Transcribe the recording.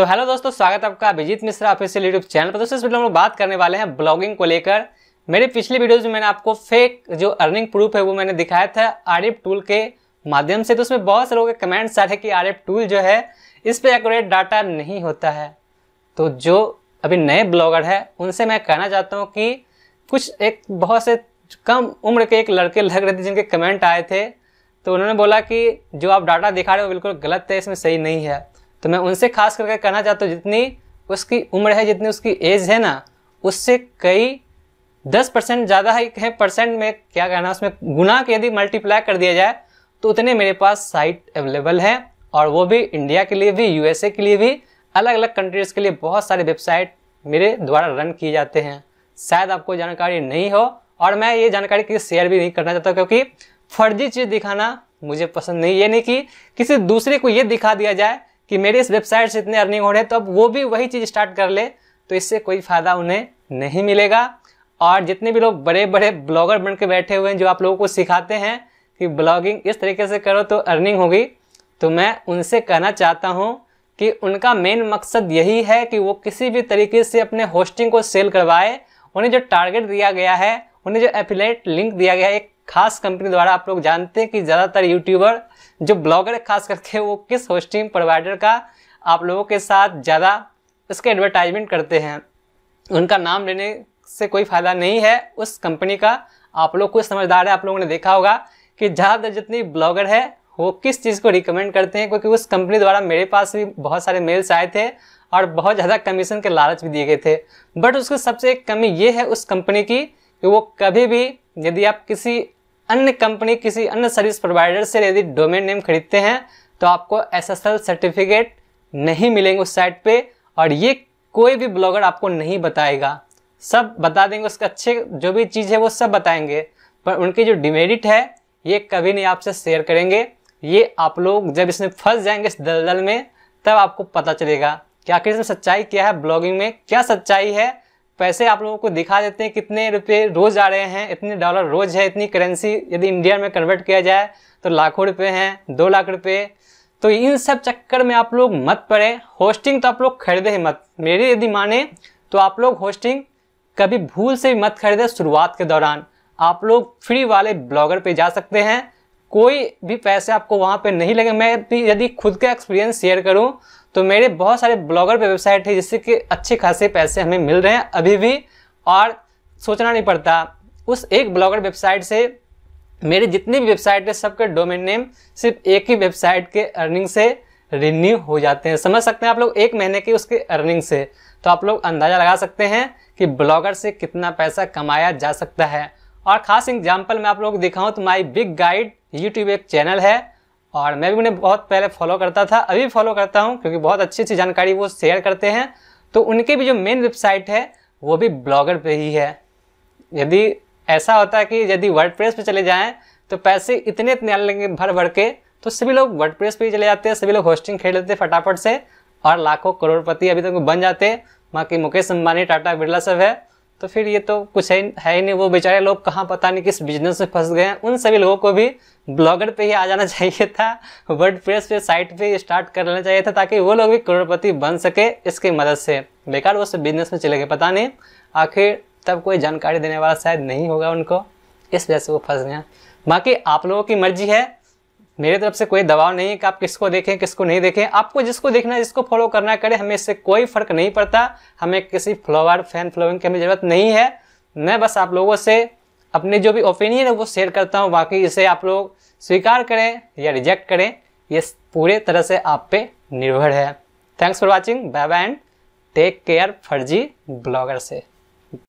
तो हेलो दोस्तों स्वागत आपका Abhijit Mishra official YouTube channel पर दोस्तों इस वीडियो में हम बात करने वाले हैं ब्लॉगिंग को लेकर मेरे पिछले वीडियोज में मैंने आपको फेक जो अर्निंग प्रूफ है वो मैंने दिखाया था आर टूल के माध्यम से तो उसमें बहुत से लोगों के कमेंट्स आ रहे हैं कि आर टूल जो है इस पर एक्यूरेट डाटा नहीं होता है तो जो अभी नए ब्लॉगर है उनसे मैं कहना चाहता हूँ कि कुछ एक बहुत से कम उम्र के एक लड़के लग रहे थे जिनके कमेंट आए थे तो उन्होंने बोला कि जो आप डाटा दिखा रहे हो बिल्कुल गलत है इसमें सही नहीं है तो मैं उनसे खास करके कहना चाहता हूँ जितनी उसकी उम्र है जितनी उसकी एज है ना उससे कई दस परसेंट ज़्यादा है, है परसेंट में क्या कहना उसमें गुना के यदि मल्टीप्लाई कर दिया जाए तो उतने मेरे पास साइट अवेलेबल हैं और वो भी इंडिया के लिए भी यूएसए के लिए भी अलग अलग कंट्रीज़ के लिए बहुत सारे वेबसाइट मेरे द्वारा रन किए जाते हैं शायद आपको जानकारी नहीं हो और मैं ये जानकारी किसी शेयर भी नहीं करना चाहता क्योंकि फर्जी चीज़ दिखाना मुझे पसंद नहीं ये नहीं कि किसी दूसरे को ये दिखा दिया जाए कि मेरी इस वेबसाइट से इतने अर्निंग हो रहे हैं तो अब वो भी वही चीज़ स्टार्ट कर ले तो इससे कोई फ़ायदा उन्हें नहीं मिलेगा और जितने भी लोग बड़े बड़े ब्लॉगर बन के बैठे हुए हैं जो आप लोगों को सिखाते हैं कि ब्लॉगिंग इस तरीके से करो तो अर्निंग होगी तो मैं उनसे कहना चाहता हूँ कि उनका मेन मकसद यही है कि वो किसी भी तरीके से अपने होस्टिंग को सेल करवाए उन्हें जो टारगेट दिया गया है उन्हें जो एफिलेट लिंक दिया गया है एक खास कंपनी द्वारा आप लोग जानते हैं कि ज़्यादातर यूट्यूबर जो ब्लॉगर खास करके वो किस होस्टिंग प्रोवाइडर का आप लोगों के साथ ज़्यादा उसके एडवर्टाइजमेंट करते हैं उनका नाम लेने से कोई फ़ायदा नहीं है उस कंपनी का आप लोग कुछ समझदार है आप लोगों ने देखा होगा कि ज़्यादातर जितनी ब्लॉगर है वो किस चीज़ को रिकमेंड करते हैं क्योंकि उस कंपनी द्वारा मेरे पास भी बहुत सारे मेल्स आए थे और बहुत ज़्यादा कमीशन के लालच भी दिए गए थे बट उसकी सबसे एक कमी ये है उस कंपनी की कि वो कभी भी यदि आप किसी अन्य कंपनी किसी अन्य सर्विस प्रोवाइडर से यदि डोमेन नेम खरीदते हैं तो आपको एसएसएल सर्टिफिकेट नहीं मिलेंगे उस साइट पे और ये कोई भी ब्लॉगर आपको नहीं बताएगा सब बता देंगे उसके अच्छे जो भी चीज़ है वो सब बताएंगे पर उनकी जो डिमेरिट है ये कभी नहीं आपसे शेयर करेंगे ये आप लोग जब इसमें फंस जाएंगे इस दलदल में तब आपको पता चलेगा कि आखिर इसमें सच्चाई क्या है ब्लॉगिंग में क्या सच्चाई है पैसे आप लोगों को दिखा देते हैं कितने रुपए रोज आ रहे हैं इतने डॉलर रोज है इतनी करेंसी यदि इंडिया में कन्वर्ट किया जाए तो लाखों रुपए हैं दो लाख रुपए तो इन सब चक्कर में आप लोग मत पड़े होस्टिंग तो आप लोग खरीदे ही मत मेरी यदि माने तो आप लोग होस्टिंग कभी भूल से भी मत खरीदे शुरुआत के दौरान आप लोग फ्री वाले ब्लॉगर पर जा सकते हैं कोई भी पैसे आपको वहाँ पर नहीं लगे मैं यदि खुद का एक्सपीरियंस शेयर करूँ तो मेरे बहुत सारे ब्लॉगर पे वेबसाइट है जिससे कि अच्छे खासे पैसे हमें मिल रहे हैं अभी भी और सोचना नहीं पड़ता उस एक ब्लॉगर वेबसाइट से मेरे जितने भी वेबसाइट है सबके डोमेन नेम सिर्फ एक ही वेबसाइट के अर्निंग से रिन्यू हो जाते हैं समझ सकते हैं आप लोग एक महीने की उसके अर्निंग से तो आप लोग अंदाज़ा लगा सकते हैं कि ब्लॉगर से कितना पैसा कमाया जा सकता है और ख़ास एग्जाम्पल मैं आप लोग दिखाऊं तो माई बिग गाइड यूट्यूब एक चैनल है और मैं भी उन्हें बहुत पहले फॉलो करता था अभी फॉलो करता हूँ क्योंकि बहुत अच्छी अच्छी जानकारी वो शेयर करते हैं तो उनकी भी जो मेन वेबसाइट है वो भी ब्लॉगर पे ही है यदि ऐसा होता है कि यदि वर्ड पर चले जाएँ तो पैसे इतने इतने आने लगेंगे भर भर के तो सभी लोग वर्ड प्रेस पर ही चले जाते हैं सभी लोग होस्टिंग खरीद लेते हैं फटाफट से और लाखों करोड़पति अभी तक बन जाते हैं बाकी मुकेश अंबानी टाटा बिरला सब है तो फिर ये तो कुछ है, है ही नहीं वो बेचारे लोग कहाँ पता नहीं किस बिजनेस में फंस गए हैं उन सभी लोगों को भी ब्लॉगर पे ही आ जाना चाहिए था वर्ड प्रेस पे साइट पे स्टार्ट कर लेना चाहिए था ताकि वो लोग भी करोड़पति बन सके इसकी मदद से बेकार वो सब बिजनेस में चले गए पता नहीं आखिर तब कोई जानकारी देने वाला शायद नहीं होगा उनको इस वजह से वो फंस गए बाकी आप लोगों की मर्जी है मेरे तरफ से कोई दबाव नहीं है कि आप किसको देखें किसको नहीं देखें आपको जिसको देखना है जिसको फॉलो करना करें हमें इससे कोई फर्क नहीं पड़ता हमें किसी फ्लोवर फैन फ्लोइंग की हमें ज़रूरत नहीं है मैं बस आप लोगों से अपने जो भी ओपिनियन है वो शेयर करता हूँ बाकी इसे आप लोग स्वीकार करें या रिजेक्ट करें ये पूरे तरह से आप पे निर्भर है thanks for watching bye bye and take care फर्जी ब्लॉगर से